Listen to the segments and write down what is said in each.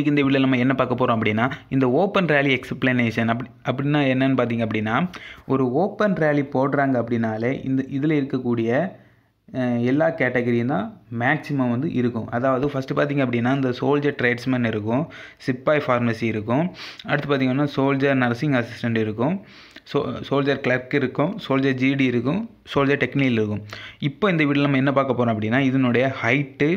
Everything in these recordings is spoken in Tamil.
இன்றைக்கி இந்த வீடியோ நம்ம என்ன பார்க்க போகிறோம் அப்படின்னா இந்த ஓப்பன் ரேலி எக்ஸ்பிளனேஷன் அப்படி அப்படின்னா என்னென்னு பார்த்தீங்க அப்படின்னா ஒரு ஓப்பன் ரேலி போடுறாங்க அப்படின்னாலே இந்த இதில் இருக்கக்கூடிய எல்லா கேட்டகரியும் தான் மேக்சிமம் வந்து இருக்கும் அதாவது ஃபஸ்ட்டு பார்த்திங்க அப்படின்னா இந்த சோல்ஜர் ட்ரேட்ஸ்மேன் இருக்கும் சிப்பாய் ஃபார்மசி இருக்கும் அடுத்து பார்த்திங்கன்னா சோல்ஜர் நர்சிங் அசிஸ்டண்ட் இருக்கும் சோ சோல்ஜர் கிளர்க் இருக்கும் சோல்ஜர் ஜிடி இருக்கும் சோல்ஜர் டெக்னிக்கல் இருக்கும் இப்போ இந்த வீடியோ நம்ம என்ன பார்க்க போகிறோம் அப்படின்னா இதனுடைய height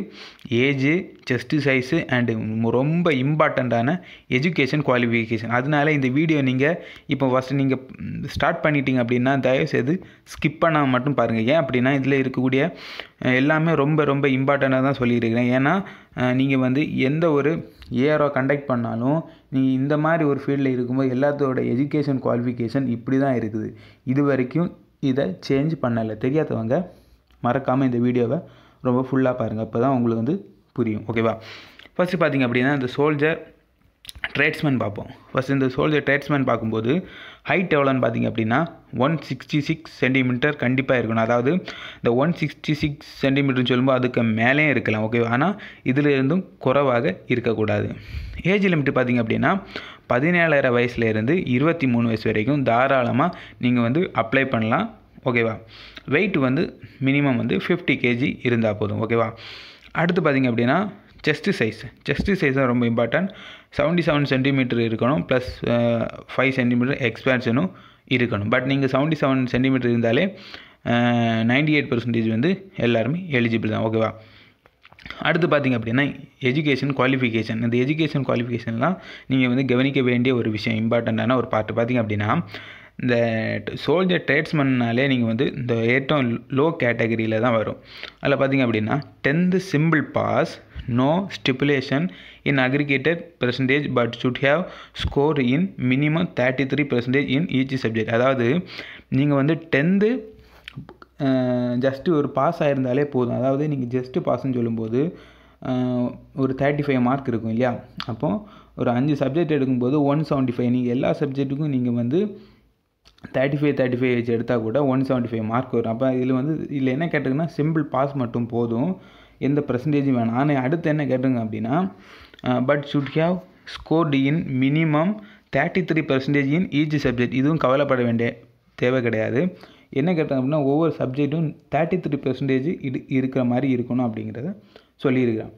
age chest size and ரொம்ப இம்பார்ட்டண்ட்டான எஜுகேஷன் குவாலிஃபிகேஷன் அதனால இந்த வீடியோ நீங்கள் இப்போ ஃபஸ்ட்டு நீங்கள் ஸ்டார்ட் பண்ணிட்டீங்க அப்படின்னா தயவுசெய்து ஸ்கிப் பண்ணால் மட்டும் பாருங்கள் ஏன் அப்படின்னா இதில் இருக்கக்கூடிய எல்லாமே ரொம்ப ரொம்ப இம்பார்ட்டண்ட்டாக தான் சொல்லியிருக்கிறேன் ஏன்னா நீங்கள் வந்து எந்த ஒரு ஏரோ கண்டக்ட் பண்ணாலும் நீங்கள் இந்த மாதிரி ஒரு ஃபீல்டில் இருக்கும்போது எல்லாத்தோட எஜுகேஷன் குவாலிஃபிகேஷன் இப்படி தான் இருக்குது இது வரைக்கும் இதை சேஞ்ச் பண்ணலை தெரியாதவங்க மறக்காமல் இந்த வீடியோவை ரொம்ப ஃபுல்லாக பாருங்கள் அப்போ தான் உங்களுக்கு வந்து புரியும் ஓகேவா ஃபஸ்ட்டு பார்த்தீங்க அப்படின்னா இந்த சோல்ஜர் ட்ரேட்ஸ்மேன் பார்ப்போம் ஃபஸ்ட் இந்த சோல்ஜர் ட்ரேட்ஸ்மேன் பார்க்கும்போது ஹைட் எவ்வளோன்னு பார்த்தீங்க அப்படின்னா ஒன் சிக்ஸ்டி சிக்ஸ் சென்டிமீட்டர் கண்டிப்பாக இருக்கணும் அதாவது இந்த ஒன் சிக்ஸ்டி சிக்ஸ் சென்டிமீட்டர்னு சொல்லும்போது அதுக்கு மேலே இருக்கலாம் ஓகே ஆனால் இதில் இருந்தும் குறைவாக இருக்கக்கூடாது ஏஜ் லிமிட் பார்த்திங்க அப்படின்னா பதினேழாயிரம் வயசுலேருந்து இருபத்தி மூணு வயசு வரைக்கும் தாராளமாக நீங்கள் வந்து அப்ளை பண்ணலாம் ஓகேவா வெயிட் வந்து மினிமம் வந்து ஃபிஃப்டி கேஜி இருந்தால் போதும் ஓகேவா அடுத்து பார்த்திங்க அப்படின்னா செஸ்ட்டு சைஸ் செஸ்ட்டு சைஸ் தான் ரொம்ப இம்பார்ட்டன்ட் செவன்ட்டி செவன் சென்டிமீட்டர் இருக்கணும் ப்ளஸ் ஃபைவ் சென்டிமீட்டர் எக்ஸ்பேன்ஷனும் இருக்கணும் பட் நீங்கள் செவன்ட்டி செவன் சென்டிமீட்டர் இருந்தாலே நைன்டி எயிட் பர்சன்டேஜ் வந்து எல்லாருமே எலிஜிபிள் தான் ஓகேவா அடுத்து பார்த்திங்க அப்படின்னா எஜுகேஷன் குவாலிஃபிகேஷன் இந்த எஜுகேஷன் குவாலிஃபிகேஷன்லாம் நீங்கள் வந்து கவனிக்க வேண்டிய ஒரு விஷயம் இம்பார்ட்டண்ட்டான ஒரு பார்ட் பார்த்திங்க அப்படின்னா இந்த சோல்ஜர் ட்ரேட்ஸ்மன்னாலே நீங்கள் வந்து இந்த ஏற்றம் லோ கேட்டகரியில் தான் வரும் அதில் பார்த்தீங்க அப்படின்னா tenth simple pass no stipulation in aggregated percentage but should have score in minimum thirty three percentage in each subject அதாவது நீங்கள் வந்து டென்த்து ஜஸ்ட்டு ஒரு பாஸ் ஆகிருந்தாலே போதும் அதாவது நீங்கள் ஜஸ்ட்டு பாஸ்ன்னு சொல்லும்போது ஒரு தேர்ட்டி ஃபைவ் மார்க் இருக்கும் இல்லையா அப்போது ஒரு அஞ்சு சப்ஜெக்ட் எடுக்கும்போது ஒன் செவன்ட்டி ஃபைவ் நீங்கள் எல்லா சப்ஜெக்ட்டுக்கும் நீங்கள் வந்து thirty five thirty five age எடுத்தால் கூட ஒன் செவன்ட்டி ஃபைவ் மார்க் வரும் அப்போ இதில் வந்து இதில் என்ன கேட்டிருக்குன்னா சிம்பிள் பாஸ் மட்டும் போதும் எந்த பர்சன்டேஜும் வேணாம் ஆனால் அடுத்து என்ன கேட்டுங்க அப்படின்னா but should have scored in minimum thirty three percentage in each subject இதுவும் கவலைப்பட வேண்டிய தேவை கிடையாது என்ன கேட்டாங்க அப்படின்னா ஒவ்வொரு சப்ஜெக்ட்டும் தேர்ட்டி த்ரீ பர்சன்டேஜ் இது இருக்கிற மாதிரி இருக்கணும் அப்படிங்கிறத சொல்லியிருக்கிறான்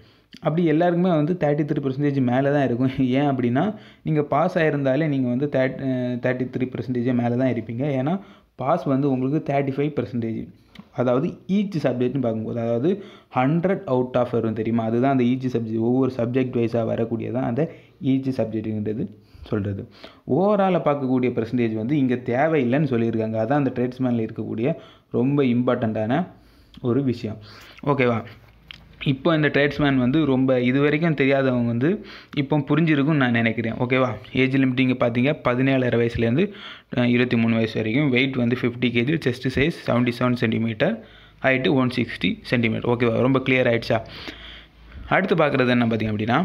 அப்படி எல்லாருக்குமே வந்து தேர்ட்டி த்ரீ பர்சன்டேஜ் மேலே தான் இருக்கும் ஏன் அப்படின்னா நீங்கள் பாஸ் ஆகிருந்தாலே நீங்கள் வந்து தேர்ட் தேர்ட்டி த்ரீ பர்சன்டேஜே மேலே தான் இருப்பீங்க ஏன்னா பாஸ் வந்து உங்களுக்கு தேர்ட்டி ஃபைவ் பர்சன்டேஜ் அதாவது ஈச் சப்ஜெக்ட்னு பார்க்கும்போது அதாவது ஹண்ட்ரட் அவுட் ஆஃப் வரும் தெரியுமா அதுதான் அந்த ஈச் சப்ஜெக்ட் ஒவ்வொரு சப்ஜெக்ட் வைஸாக வரக்கூடியதான் அந்த ஈச் சப்ஜெக்ட்டுங்கிறது சொல்கிறது ஓவராலாக பார்க்கக்கூடிய பர்சன்டேஜ் வந்து இங்கே தேவையில்லைன்னு சொல்லியிருக்காங்க அதான் அந்த ட்ரேட்ஸ்மேனில் இருக்கக்கூடிய ரொம்ப இம்பார்ட்டண்ட்டான ஒரு விஷயம் ஓகேவா இப்போ இந்த ட்ரேட்ஸ்மேன் வந்து ரொம்ப இது வரைக்கும் தெரியாதவங்க வந்து இப்போ புரிஞ்சிருக்கும்னு நான் நினைக்கிறேன் ஓகேவா ஏஜ் லிமிட்டிங்க பார்த்தீங்க பதினேழரை வயசுலேருந்து இருபத்தி மூணு வயசு வரைக்கும் வெயிட் வந்து fifty KG chest size seventy seven centimetre height one sixty centimetre ஓகேவா ரொம்ப கிளியர் ஆகிடுச்சா அடுத்து பார்க்குறது என்ன பார்த்தீங்க அப்படின்னா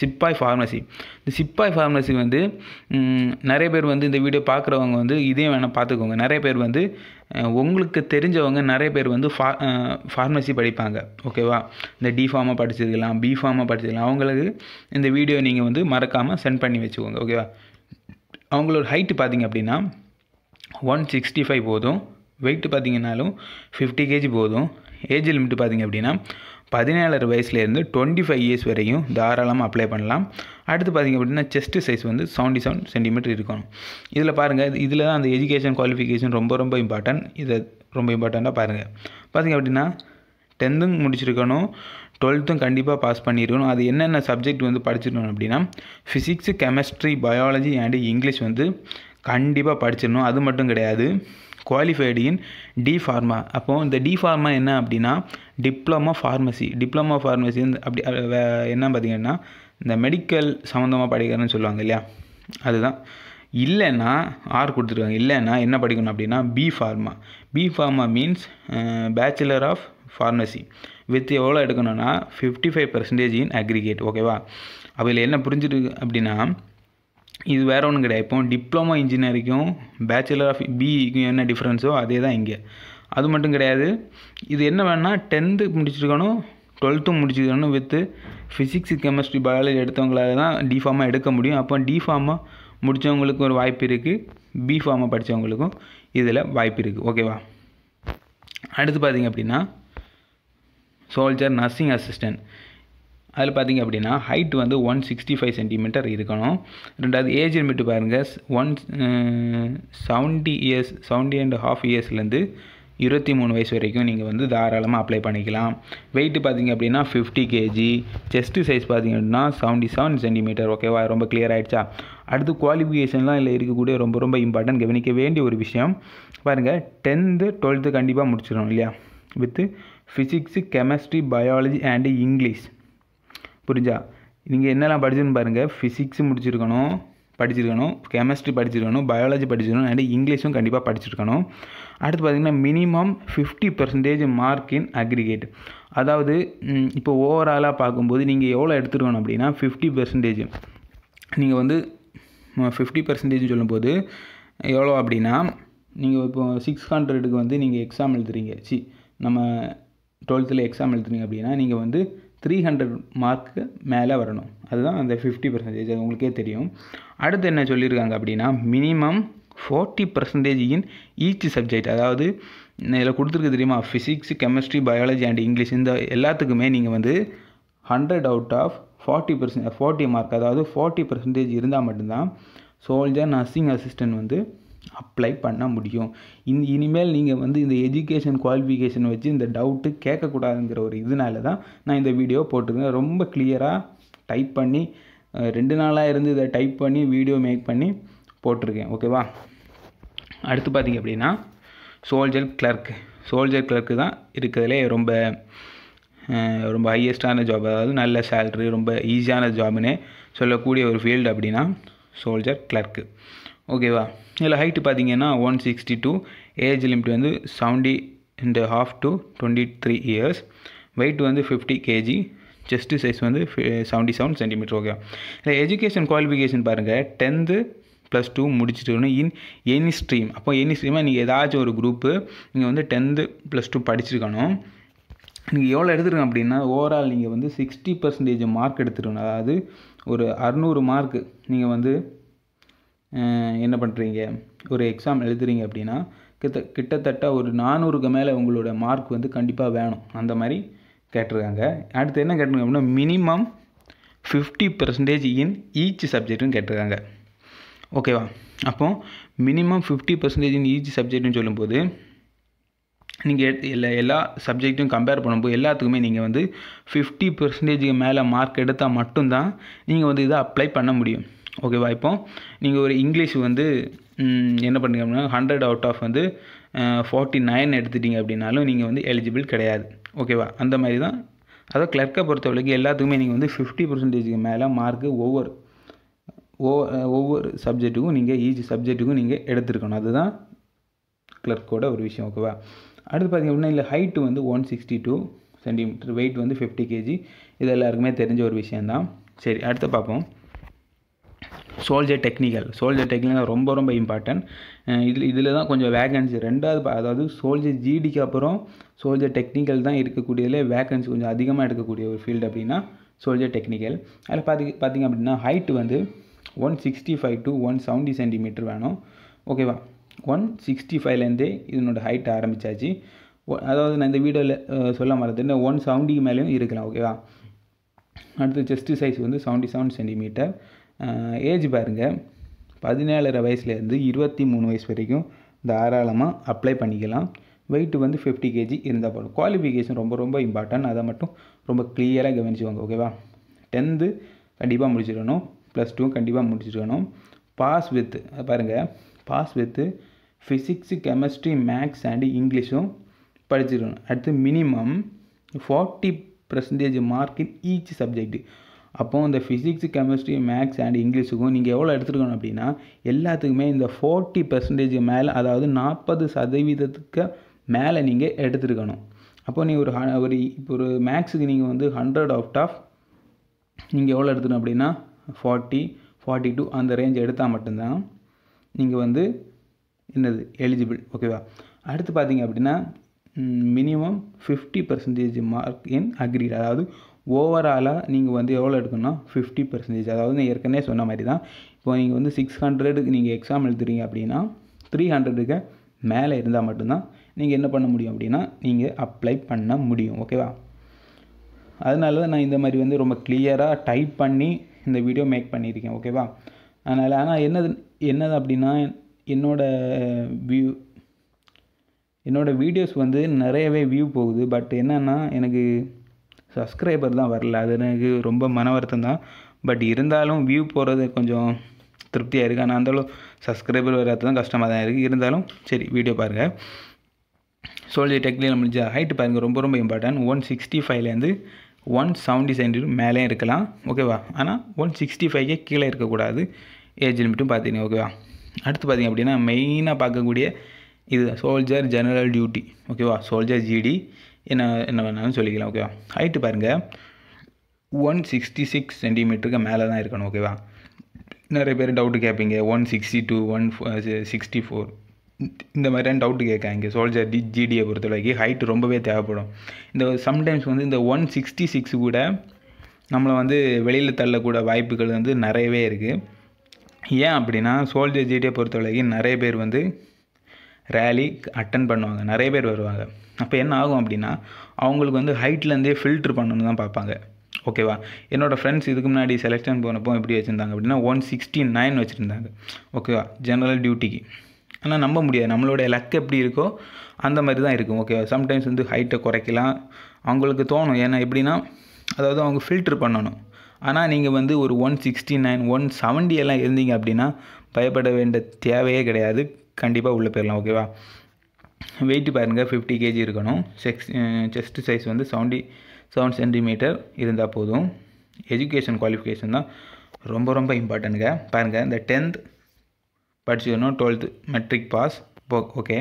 சிப்பாய் ஃபார்மசி இந்த சிப்பாய் ஃபார்மசி வந்து நிறைய பேர் வந்து இந்த வீடியோ பார்க்குறவங்க வந்து இதே வேணால் பார்த்துக்கோங்க நிறைய பேர் வந்து உங்களுக்கு தெரிஞ்சவங்க நிறைய பேர் வந்து ஃபா ஃபார்மசி படிப்பாங்க ஓகேவா இந்த டி ஃபார்மாக படிச்சிருக்கலாம் பி ஃபார்மாக படிச்சிருக்கலாம் அவங்களுக்கு இந்த வீடியோ நீங்கள் வந்து மறக்காமல் சென்ட் பண்ணி வச்சுக்கோங்க ஓகேவா அவங்களோட ஹைட்டு பார்த்தீங்க அப்படின்னா ஒன் சிக்ஸ்டி ஃபைவ் போதும் வெயிட்டு பார்த்தீங்கன்னாலும் ஃபிஃப்டி கேஜி போதும் ஏஜ் லிமிட் பார்த்தீங்க அப்படின்னா பதினேழு வயசுலேருந்து டுவெண்ட்டி ஃபைவ் இயர்ஸ் வரையும் தாராளமாக அப்ளை பண்ணலாம் அடுத்து பார்த்திங்க அப்படின்னா செஸ்ட் சைஸ் வந்து செவன்ட்டி செவன் சென்டிமீட்டர் இருக்கணும் இதில் பாருங்கள் இதில் தான் அந்த எஜுகேஷன் குவாலிஃபிகேஷன் ரொம்ப ரொம்ப இம்பார்ட்டன்ட் இதை ரொம்ப இம்பார்ட்டண்ட்டாக பாருங்கள் பார்த்திங்க அப்படின்னா டென்த்தும் முடிச்சிருக்கணும் டுவெல்த்தும் கண்டிப்பாக பாஸ் பண்ணியிருக்கணும் அது என்னென்ன சப்ஜெக்ட் வந்து படிச்சிருக்கணும் அப்படின்னா physics chemistry biology and English வந்து கண்டிப்பாக படிச்சிடணும் அது மட்டும் கிடையாது குவாலிஃபைடு இன் டி ஃபார்மா அப்போது இந்த டி ஃபார்மா என்ன அப்படின்னா டிப்ளமா ஃபார்மசி டிப்ளமா ஃபார்மசி அப்படி என்ன பார்த்திங்கன்னா இந்த மெடிக்கல் சம்மந்தமாக படிக்கிறேன்னு சொல்லுவாங்க இல்லையா அதுதான் இல்லைன்னா ஆர் கொடுத்துருக்காங்க இல்லைன்னா என்ன படிக்கணும் அப்படின்னா B pharma B pharma means bachelor of pharmacy with எவ்வளோ எடுக்கணும்னா fifty five percentage in aggregate ஓகேவா அதில் என்ன புரிஞ்சிருக்கு அப்படின்னா இது வேறு ஒன்றும் கிடையாது இப்போது டிப்ளமோ இன்ஜினியரிங்கும் பேச்சுலர் ஆஃப் பிஇக்கும் என்ன டிஃப்ரென்ஸோ அதே தான் இங்கே அது மட்டும் கிடையாது இது என்ன வேணால் டென்த்து முடிச்சிருக்கணும் டுவெல்த்து முடிச்சிருக்கணும் வித்து ஃபிசிக்ஸ் கெமிஸ்ட்ரி பயாலஜி எடுத்தவங்களால தான் டிஃபார்மாக எடுக்க முடியும் அப்போ டிஃபார்மாக முடித்தவங்களுக்கும் ஒரு வாய்ப்பு இருக்குது பி ஃபார்மாக படித்தவங்களுக்கும் இதில் வாய்ப்பு இருக்குது ஓகேவா அடுத்து பார்த்திங்க அப்படின்னா சோல்ஜர் நர்சிங் அசிஸ்டன்ட் அதில் பார்த்திங்க அப்படின்னா ஹைட் வந்து ஒன் சிக்ஸ்டி ஃபைவ் சென்டிமீட்டர் இருக்கணும் ரெண்டாவது ஏஜ் லிமிட் பாருங்கள் one seventy years seventy and half இயர்ஸ்லேருந்து இருபத்தி மூணு வயசு வரைக்கும் நீங்கள் வந்து தாராளமாக அப்ளை பண்ணிக்கலாம் வெயிட் பார்த்திங்க அப்படின்னா ஃபிஃப்டி கேஜி செஸ்ட்டு சைஸ் பார்த்திங்க அப்படின்னா செவன்டி செவன் சென்டிமீட்டர் ஓகேவா ரொம்ப கிளியர் ஆகிடுச்சா அடுத்து குவாலிஃபிகேஷன்லாம் இல்லை இருக்கக்கூடிய ரொம்ப ரொம்ப இம்பார்ட்டன்ட் கவனிக்க வேண்டிய ஒரு விஷயம் பாருங்கள் டென்த்து டுவெல்த்து கண்டிப்பாக முடிச்சிடணும் இல்லையா with physics chemistry biology and English புரிஞ்சா நீங்கள் என்னெல்லாம் படிச்சுன்னு பாருங்கள் ஃபிசிக்ஸ் முடிச்சிருக்கணும் படிச்சிருக்கணும் கெமிஸ்ட்ரி படிச்சிருக்கணும் பயாலஜி படிச்சிருக்கணும் அண்ட் இங்கிலீஷும் கண்டிப்பாக படிச்சிருக்கணும் அடுத்து பார்த்திங்கன்னா minimum fifty percentage mark in aggregate அதாவது இப்போ ஓவராலாக பார்க்கும்போது நீங்கள் எவ்வளோ எடுத்துருக்கணும் அப்படின்னா ஃபிஃப்டி பர்சன்டேஜ் நீங்கள் வந்து ஃபிஃப்டி பர்சன்டேஜ் சொல்லும்போது எவ்வளோ அப்படின்னா நீங்கள் இப்போ சிக்ஸ் ஹண்ட்ரடுக்கு வந்து நீங்கள் எக்ஸாம் எழுதுறீங்க சி நம்ம டுவெல்த்தில் எக்ஸாம் எழுதுறீங்க அப்படின்னா நீங்கள் வந்து த்ரீ ஹண்ட்ரட் மார்க்கு மேலே வரணும் அதுதான் அந்த ஃபிஃப்டி பர்சன்டேஜ் அது உங்களுக்கே தெரியும் அடுத்து என்ன சொல்லியிருக்காங்க அப்படின்னா minimum forty percentage in each subject அதாவது இதில் கொடுத்துருக்கு தெரியுமா physics chemistry biology and English இந்த எல்லாத்துக்குமே நீங்கள் வந்து hundred out of forty percent forty mark அதாவது ஃபார்ட்டி பர்சன்டேஜ் இருந்தால் மட்டும்தான் சோல்ஜர் நர்சிங் அசிஸ்டன்ட் வந்து அப்ளை பண்ண முடியும் இன் இனிமேல் நீங்கள் வந்து இந்த எஜுகேஷன் குவாலிஃபிகேஷன் வச்சு இந்த டவுட்டு கேட்கக்கூடாதுங்கிற ஒரு இதனால தான் நான் இந்த வீடியோ போட்டிருக்கேன் ரொம்ப கிளியராக டைப் பண்ணி ரெண்டு நாளாக இருந்து இதை டைப் பண்ணி வீடியோ மேக் பண்ணி போட்டிருக்கேன் ஓகேவா அடுத்து பார்த்திங்க அப்படின்னா சோல்ஜர் கிளர்க்கு சோல்ஜர் கிளர்க்கு தான் இருக்கிறதுலே ரொம்ப ரொம்ப ஹையஸ்டான ஜாப் அதாவது நல்ல சேல்ரி ரொம்ப ஈஸியான ஜாப்னே சொல்லக்கூடிய ஒரு ஃபீல்டு அப்படின்னா சோல்ஜர் கிளர்க்கு ஓகேவா இதில் ஹைட்டு பார்த்தீங்கன்னா one sixty two age limit வந்து seventy and half to twenty three years weight வந்து ஃபிஃப்டி கேஜி செஸ்ட்டு சைஸ் வந்து செவன்ட்டி செவன் சென்டிமீட்டர் ஓகே இல்லை எஜுகேஷன் குவாலிஃபிகேஷன் பாருங்கள் டென்த்து ப்ளஸ் டூ முடிச்சுட்டு இன் எனி ஸ்ட்ரீம் அப்போ எனி ஸ்ட்ரீமாக நீங்கள் ஏதாச்சும் ஒரு குரூப்பு நீங்கள் வந்து டென்த்து ப்ளஸ் டூ படிச்சிருக்கணும் நீங்கள் எவ்வளோ எடுத்துருக்கோம் அப்படின்னா ஓவரால் நீங்கள் வந்து சிக்ஸ்டி பர்சன்டேஜ் மார்க் எடுத்துருக்கணும் அதாவது ஒரு அறநூறு மார்க் நீங்கள் வந்து என்ன பண்ணுறீங்க ஒரு எக்ஸாம் எழுதுறீங்க அப்படின்னா கிட்ட கிட்டத்தட்ட ஒரு நானூறுக்கு மேலே உங்களோட மார்க் வந்து கண்டிப்பாக வேணும் அந்த மாதிரி கேட்டிருக்காங்க அடுத்து என்ன கேட்டிருக்காங்க அப்படின்னா minimum fifty percentage in each சப்ஜெக்ட்னு கேட்டிருக்காங்க ஓகேவா அப்போது minimum fifty percentage in each சப்ஜெக்ட்னு சொல்லும்போது நீங்கள் எல்லா எல்லா சப்ஜெக்ட்டும் கம்பேர் பண்ணும்போது எல்லாத்துக்குமே நீங்கள் வந்து ஃபிஃப்டி பர்சன்டேஜுக்கு மேலே மார்க் எடுத்தால் மட்டும்தான் நீங்கள் வந்து இதை அப்ளை பண்ண முடியும் ஓகேவா இப்போது நீங்கள் ஒரு இங்கிலீஷ் வந்து என்ன பண்ணுறீங்க அப்படின்னா ஹண்ட்ரட் அவுட் ஆஃப் வந்து ஃபார்ட்டி நைன் எடுத்துட்டீங்க அப்படின்னாலும் நீங்கள் வந்து எலிஜிபிள் கிடையாது ஓகேவா அந்த மாதிரி தான் அதாவது கிளர்க்கை வரைக்கும் எல்லாத்துக்குமே நீங்கள் வந்து ஃபிஃப்டி பர்சன்டேஜுக்கு மேலே மார்க்கு ஒவ்வொரு ஒவ்வொரு சப்ஜெக்ட்டுக்கும் நீங்கள் ஈச் சப்ஜெக்ட்டுக்கும் நீங்கள் எடுத்துருக்கணும் அதுதான் கிளர்க்கோட ஒரு விஷயம் ஓகேவா அடுத்து பார்த்திங்க அப்படின்னா இல்லை ஹைட்டு வந்து one sixty two centimetre weight வந்து ஃபிஃப்டி கேஜி இது எல்லாருக்குமே தெரிஞ்ச ஒரு விஷயந்தான் சரி அடுத்து பார்ப்போம் சோல்ஜர் டெக்னிக்கல் சோல்ஜர் டெக்னிக்கல் ரொம்ப ரொம்ப இம்பார்ட்டன்ட் இதில் இதில் தான் கொஞ்சம் வேகன்சி ரெண்டாவது அதாவது சோல்ஜர் ஜிடிக்கு அப்புறம் சோல்ஜர் டெக்னிக்கல் தான் இருக்கக்கூடியதில் வேகன்சி கொஞ்சம் அதிகமாக எடுக்கக்கூடிய ஒரு ஃபீல்டு அப்படின்னா சோல்ஜர் டெக்னிக்கல் அதில் பார்த்து பார்த்திங்க அப்படின்னா ஹைட் வந்து one sixty five to one seventy centimetre வேணும் ஓகேவா ஒன் சிக்ஸ்டி ஃபைவ்லேருந்தே இதனோட ஹைட் ஆரம்பித்தாச்சு அதாவது நான் இந்த வீடியோவில் சொல்ல மாதிரி ஒன் செவன்ட்டிக்கு மேலேயும் இருக்கலாம் ஓகேவா அடுத்து செஸ்ட் சைஸ் வந்து செவன்ட்டி செவன் சென்டிமீட்டர் ஏஜ் பாருங்கள் பதினேழரை வயசுலேருந்து இருபத்தி மூணு வயசு வரைக்கும் தாராளமாக அப்ளை பண்ணிக்கலாம் வெயிட்டு வந்து ஃபிஃப்டி கேஜி இருந்தால் போதும் குவாலிஃபிகேஷன் ரொம்ப ரொம்ப இம்பார்ட்டன்ட் அதை மட்டும் ரொம்ப கிளியராக கவனிச்சுவாங்க ஓகேவா டென்த்து கண்டிப்பாக முடிச்சிடணும் ப்ளஸ் டூ கண்டிப்பாக முடிச்சிடணும் பாஸ் வித்து பாருங்கள் pass with physics chemistry maths and இங்கிலீஷும் படிச்சிடணும் அடுத்து minimum forty percentage mark in each subject அப்போது இந்த ஃபிசிக்ஸ் கெமிஸ்ட்ரி மேக்ஸ் அண்ட் இங்கிலீஷுக்கும் நீங்கள் எவ்வளோ எடுத்துருக்கணும் அப்படின்னா எல்லாத்துக்குமே இந்த ஃபோர்ட்டி பர்சன்டேஜ் மேலே அதாவது நாற்பது சதவீதத்துக்கு மேலே நீங்கள் எடுத்துருக்கணும் அப்போது நீங்கள் ஒரு ஹ ஒரு இப்போ ஒரு மேக்ஸுக்கு நீங்கள் வந்து ஹண்ட்ரட் அவுட் ஆஃப் நீங்கள் எவ்வளோ எடுத்துக்கணும் அப்படின்னா ஃபார்ட்டி ஃபார்ட்டி டூ அந்த ரேஞ்ச் எடுத்தால் மட்டும்தான் நீங்கள் வந்து என்னது எலிஜிபிள் ஓகேவா அடுத்து பார்த்தீங்க அப்படின்னா minimum fifty percentage mark in aggregate அதாவது ஓவராலாக நீங்கள் வந்து எவ்வளோ எடுக்கணும்னா ஃபிஃப்டி பர்சன்டேஜ் அதாவது நான் ஏற்கனவே சொன்ன மாதிரி தான் இப்போ நீங்கள் வந்து சிக்ஸ் ஹண்ட்ரடுக்கு நீங்கள் எக்ஸாம் எழுதுறீங்க அப்படின்னா த்ரீ ஹண்ட்ரடுக்கு மேலே இருந்தால் மட்டும்தான் நீங்கள் என்ன பண்ண முடியும் அப்படின்னா நீங்கள் அப்ளை பண்ண முடியும் ஓகேவா அதனால தான் நான் இந்த மாதிரி வந்து ரொம்ப கிளியராக டைப் பண்ணி இந்த வீடியோ மேக் பண்ணியிருக்கேன் ஓகேவா அதனால் ஆனால் என்னது என்னது அப்படின்னா என்னோடய வியூ eh, என்னோடய வீடியோஸ் வந்து நிறையவே வியூ போகுது பட் என்னென்னா எனக்கு சப்ஸ்கிரைபர் தான் வரல அது எனக்கு ரொம்ப மன வருத்தம் தான் பட் இருந்தாலும் வியூ போகிறது கொஞ்சம் திருப்தியாக இருக்குது ஆனால் அந்தளவு சப்ஸ்கிரைபர் வராது தான் கஷ்டமாக தான் இருக்குது இருந்தாலும் சரி வீடியோ பாருங்கள் சோல்ஜர் டெக்னியில் முடிஞ்ச ஹைட்டு பாருங்கள் ரொம்ப ரொம்ப இம்பார்ட்டன்ட் ஒன் சிக்ஸ்டி ஃபைவ்லேருந்து ஒன் செவன்டி சென்டிமீட்டர் மேலே இருக்கலாம் ஓகேவா ஆனால் ஒன் சிக்ஸ்டி ஃபைவ்க்கே கீழே இருக்கக்கூடாது ஏஜ் லிமிட்டும் பார்த்தீங்க ஓகேவா அடுத்து பார்த்தீங்க அப்படின்னா மெயினாக பார்க்கக்கூடிய இது சோல்ஜர் ஜெனரல் டியூட்டி ஓகேவா சோல்ஜர் ஜிடி என்ன என்ன வேணாலும் சொல்லிக்கலாம் ஓகேவா ஹைட்டு பாருங்கள் ஒன் சிக்ஸ்டி சிக்ஸ் சென்டிமீட்டருக்கு மேலே தான் இருக்கணும் ஓகேவா நிறைய பேர் டவுட்டு கேட்பீங்க one sixty two one sixty four இந்த மாதிரியான டவுட்டு கேட்காங்க சோல்ஜர் டி ஜிடியை வரைக்கும் ஹைட்டு ரொம்பவே தேவைப்படும் இந்த சம்டைம்ஸ் வந்து இந்த ஒன் சிக்ஸ்டி சிக்ஸ் கூட நம்மளை வந்து வெளியில் தள்ளக்கூட வாய்ப்புகள் வந்து நிறையவே இருக்குது ஏன் அப்படின்னா சோல்ஜர் ஜிடியை பொறுத்த வரைக்கும் நிறைய பேர் வந்து ரேலி அட்டன் பண்ணுவாங்க நிறைய பேர் வருவாங்க அப்போ என்ன ஆகும் அப்படின்னா அவங்களுக்கு வந்து ஹைட்லேருந்தே ஃபில்ட்ரு பண்ணணும்னு தான் பார்ப்பாங்க ஓகேவா என்னோடய ஃப்ரெண்ட்ஸ் இதுக்கு முன்னாடி செலெக்ஷன் போனப்போ எப்படி வச்சுருந்தாங்க அப்படின்னா ஒன் சிக்ஸ்டி நைன் வச்சுருந்தாங்க ஓகேவா ஜென்ரல் டியூட்டிக்கு ஆனால் நம்ப முடியாது நம்மளுடைய லக் எப்படி இருக்கோ அந்த மாதிரி தான் இருக்கும் ஓகேவா சம்டைம்ஸ் வந்து ஹைட்டை குறைக்கலாம் அவங்களுக்கு தோணும் ஏன்னா எப்படின்னா அதாவது அவங்க ஃபில்ட்ரு பண்ணணும் ஆனால் நீங்கள் வந்து ஒரு one sixty nine one seventy எல்லாம் இருந்தீங்க அப்படின்னா பயப்பட வேண்டிய தேவையே கிடையாது கண்டிப்பாக உள்ளே போயிடலாம் ஓகேவா வெயிட் பாருங்கள் ஃபிஃப்டி கேஜி இருக்கணும் செக்ஸ் செஸ்ட் சைஸ் வந்து செவன்டி செவன் சென்டிமீட்டர் இருந்தால் போதும் எஜுகேஷன் குவாலிஃபிகேஷன் தான் ரொம்ப ரொம்ப இம்பார்ட்டன்ட்டுங்க பாருங்கள் இந்த டென்த் படிச்சுக்கணும் twelfth matric pass okay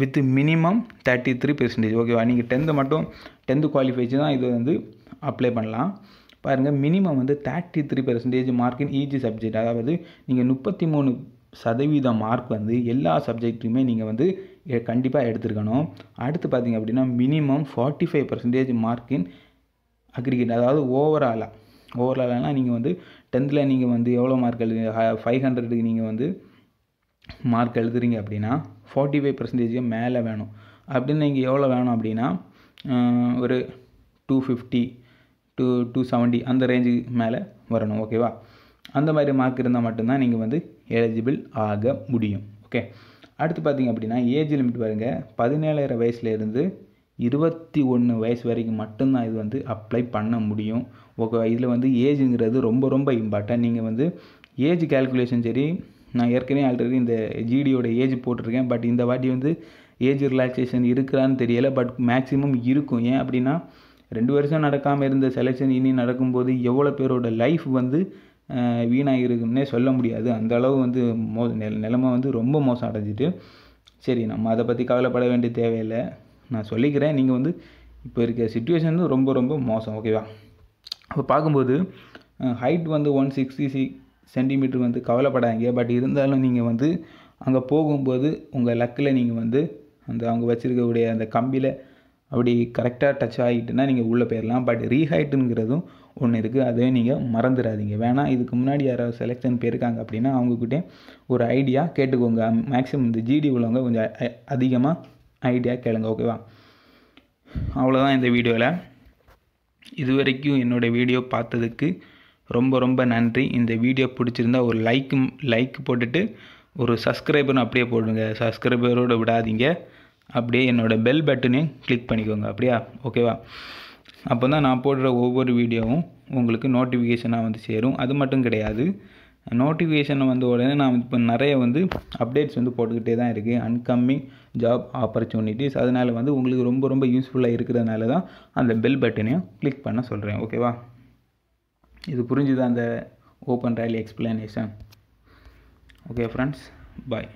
with minimum thirty three percentage ஓகேவா நீங்கள் டென்த்து மட்டும் டென்த்து குவாலிஃபைச்சு தான் இது வந்து அப்ளை பண்ணலாம் பாருங்கள் மினிமம் வந்து thirty three percentage mark in each subject அதாவது நீங்கள் முப்பத்தி மூணு சதவீத மார்க் வந்து எல்லா சப்ஜெக்ட்லையுமே நீங்கள் வந்து கண்டிப்பாக எடுத்துருக்கணும் அடுத்து பார்த்தீங்க அப்படின்னா minimum forty five percentage mark in aggregate அதாவது ஓவராலாக ஓவராலாம் நீங்கள் வந்து டென்த்தில் நீங்கள் வந்து எவ்வளோ மார்க் எழுது ஃபைவ் ஹண்ட்ரடுக்கு நீங்கள் வந்து மார்க் எழுதுறீங்க அப்படின்னா ஃபார்ட்டி ஃபைவ் பர்சன்டேஜ்க்கு மேலே வேணும் அப்படின்னு நீங்கள் எவ்வளோ வேணும் அப்படின்னா ஒரு two fifty two two seventy அந்த ரேஞ்சுக்கு மேலே வரணும் ஓகேவா அந்த மாதிரி மார்க் இருந்தால் மட்டும்தான் நீங்கள் வந்து எலிஜிபிள் ஆக முடியும் ஓகே அடுத்து பார்த்தீங்க அப்படின்னா ஏஜ் லிமிட் பாருங்கள் பதினேழாயிரம் வயசுலேருந்து இருபத்தி ஒன்று வயசு வரைக்கும் மட்டும்தான் இது வந்து அப்ளை பண்ண முடியும் ஓகே இதில் வந்து ஏஜுங்கிறது ரொம்ப ரொம்ப இம்பார்ட்டன்ட் நீங்கள் வந்து ஏஜ் கேல்குலேஷன் சரி நான் ஏற்கனவே ஆல்ரெடி இந்த ஜிடியோட ஏஜ் போட்டிருக்கேன் பட் இந்த வாட்டி வந்து ஏஜ் ரிலாக்ஸேஷன் இருக்கிறான்னு தெரியலை பட் மேக்ஸிமம் இருக்கும் ஏன் அப்படின்னா ரெண்டு வருஷம் நடக்காமல் இருந்த செலெக்ஷன் இனி நடக்கும்போது எவ்வளோ பேரோட லைஃப் வந்து வீணாகிருக்குன்னே சொல்ல முடியாது அந்த அளவு வந்து மோ நிலமை வந்து ரொம்ப மோசம் அடைஞ்சிட்டு சரி நம்ம அதை பற்றி கவலைப்பட வேண்டிய தேவையில்லை நான் சொல்லிக்கிறேன் நீங்கள் வந்து இப்போ இருக்க சுச்சுவேஷன் வந்து ரொம்ப ரொம்ப மோசம் ஓகேவா அப்போ பார்க்கும்போது ஹைட் வந்து ஒன் சிக்ஸ்டி சிக்ஸ் சென்டிமீட்ரு வந்து கவலைப்படாதீங்க பட் இருந்தாலும் நீங்கள் வந்து அங்கே போகும்போது உங்கள் லக்கில் நீங்கள் வந்து அந்த அவங்க வச்சுருக்கக்கூடிய அந்த கம்பியில் அப்படி கரெக்டாக டச் ஆகிட்டுனா நீங்கள் உள்ளே போயிடலாம் பட் ரீஹைட்டுங்கிறதும் ஒன்று இருக்குது அதே நீங்கள் மறந்துடாதீங்க வேணால் இதுக்கு முன்னாடி யாராவது செலெக்ஷன் போயிருக்காங்க அப்படின்னா அவங்கக்கிட்டே ஒரு ஐடியா கேட்டுக்கோங்க மேக்ஸிமம் இந்த ஜிடி உள்ளவங்க கொஞ்சம் அதிகமாக ஐடியா கேளுங்க ஓகேவா அவ்வளோதான் இந்த வீடியோவில் இது வரைக்கும் என்னோடய வீடியோ பார்த்ததுக்கு ரொம்ப ரொம்ப நன்றி இந்த வீடியோ பிடிச்சிருந்தா ஒரு லைக்கு லைக் போட்டுட்டு ஒரு சப்ஸ்கிரைபரும் அப்படியே போடுங்க சப்ஸ்கிரைபரோடு விடாதீங்க அப்படியே என்னோடய பெல் பட்டனையும் கிளிக் பண்ணிக்கோங்க அப்படியா ஓகேவா அப்போ தான் நான் போடுற ஒவ்வொரு வீடியோவும் உங்களுக்கு நோட்டிஃபிகேஷனாக வந்து சேரும் அது மட்டும் கிடையாது நோட்டிஃபிகேஷன் வந்த உடனே நான் இப்போ நிறைய வந்து அப்டேட்ஸ் வந்து போட்டுக்கிட்டே தான் இருக்குது அன்கம்மிங் ஜாப் ஆப்பர்ச்சுனிட்டிஸ் அதனால் வந்து உங்களுக்கு ரொம்ப ரொம்ப யூஸ்ஃபுல்லாக இருக்கிறதுனால தான் அந்த பெல் பட்டனையும் கிளிக் பண்ண சொல்கிறேன் ஓகேவா இது புரிஞ்சுது அந்த open rally explanation okay friends பாய்